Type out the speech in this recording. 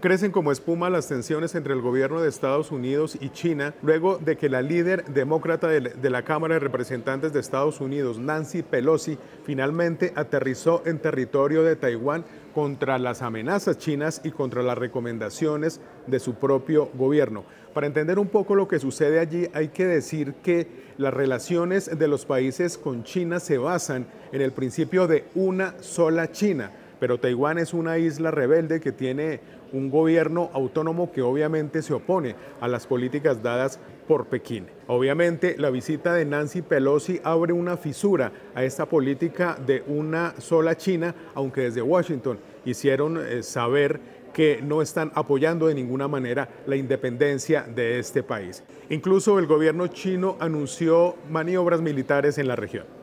Crecen como espuma las tensiones entre el gobierno de Estados Unidos y China luego de que la líder demócrata de la Cámara de Representantes de Estados Unidos, Nancy Pelosi, finalmente aterrizó en territorio de Taiwán contra las amenazas chinas y contra las recomendaciones de su propio gobierno. Para entender un poco lo que sucede allí, hay que decir que las relaciones de los países con China se basan en el principio de una sola China pero Taiwán es una isla rebelde que tiene un gobierno autónomo que obviamente se opone a las políticas dadas por Pekín. Obviamente la visita de Nancy Pelosi abre una fisura a esta política de una sola China, aunque desde Washington hicieron eh, saber que no están apoyando de ninguna manera la independencia de este país. Incluso el gobierno chino anunció maniobras militares en la región.